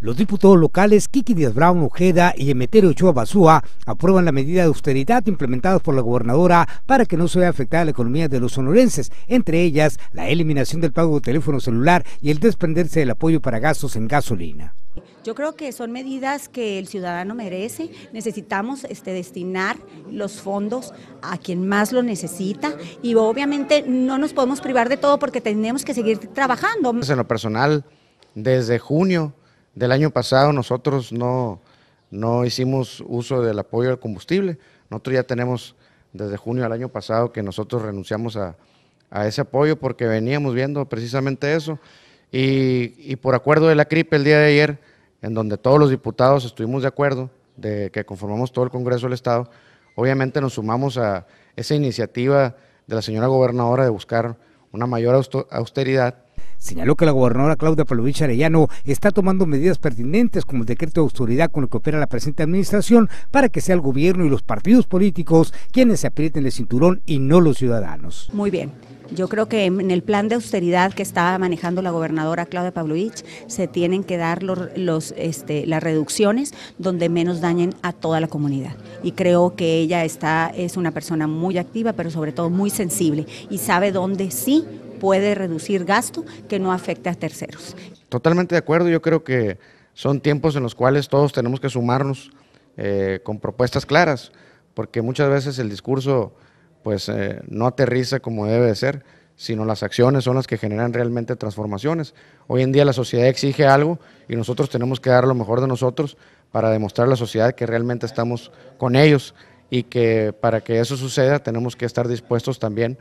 Los diputados locales Kiki Díaz Brown Ojeda y Emeterio Ochoa Basúa aprueban la medida de austeridad implementada por la gobernadora para que no se vea afectada la economía de los sonorenses, entre ellas la eliminación del pago de teléfono celular y el desprenderse del apoyo para gastos en gasolina. Yo creo que son medidas que el ciudadano merece. Necesitamos este, destinar los fondos a quien más lo necesita y obviamente no nos podemos privar de todo porque tenemos que seguir trabajando. En lo personal, desde junio del año pasado nosotros no, no hicimos uso del apoyo al combustible. Nosotros ya tenemos desde junio del año pasado que nosotros renunciamos a, ese apoyo porque veníamos viendo precisamente eso. Y, y, por acuerdo de la CRIP el día de ayer, en donde todos los diputados estuvimos de acuerdo, de que conformamos todo el Congreso del Estado, obviamente nos sumamos a esa iniciativa de la señora gobernadora de buscar una mayor austeridad Señaló que la gobernadora Claudia Pavlovich Arellano está tomando medidas pertinentes como el decreto de austeridad con el que opera la presente administración para que sea el gobierno y los partidos políticos quienes se aprieten el cinturón y no los ciudadanos. Muy bien. Yo creo que en el plan de austeridad que está manejando la gobernadora Claudia Pavlovich se tienen que dar los, este, las reducciones donde menos dañen a toda la comunidad. Y creo que ella está, es una persona muy activa, pero sobre todo muy sensible y sabe dónde sí puede reducir gasto que no afecte a terceros. Totalmente de acuerdo, yo creo que son tiempos en los cuales todos tenemos que sumarnos eh, con propuestas claras, porque muchas veces el discurso pues eh, no aterriza como debe de ser, sino las acciones son las que generan realmente transformaciones. Hoy en día la sociedad exige algo y nosotros tenemos que dar lo mejor de nosotros para demostrar a la sociedad que realmente estamos con ellos y que para que eso suceda tenemos que estar dispuestos también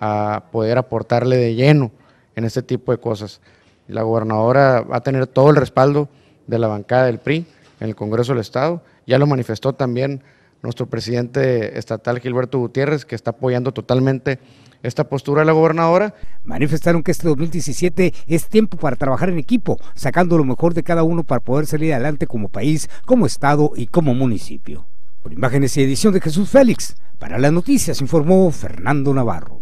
a poder aportarle de lleno en este tipo de cosas. La gobernadora va a tener todo el respaldo de la bancada del PRI en el Congreso del Estado. Ya lo manifestó también nuestro presidente estatal Gilberto Gutiérrez, que está apoyando totalmente esta postura de la gobernadora. Manifestaron que este 2017 es tiempo para trabajar en equipo, sacando lo mejor de cada uno para poder salir adelante como país, como Estado y como municipio. Por imágenes y edición de Jesús Félix, para las noticias informó Fernando Navarro.